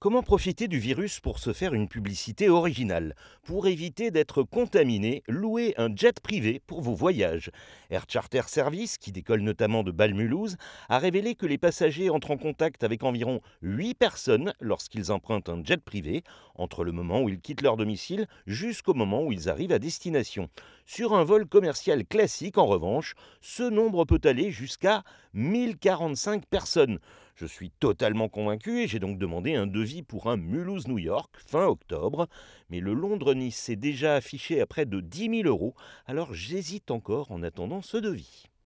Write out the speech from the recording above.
Comment profiter du virus pour se faire une publicité originale Pour éviter d'être contaminé, louez un jet privé pour vos voyages. Air Charter Service, qui décolle notamment de Balmulhouse, a révélé que les passagers entrent en contact avec environ 8 personnes lorsqu'ils empruntent un jet privé, entre le moment où ils quittent leur domicile jusqu'au moment où ils arrivent à destination. Sur un vol commercial classique, en revanche, ce nombre peut aller jusqu'à 1045 personnes. Je suis totalement convaincu et j'ai donc demandé un devis pour un Mulhouse-New York fin octobre, mais le Londres-Nice s'est déjà affiché à près de 10 000 euros, alors j'hésite encore en attendant ce devis.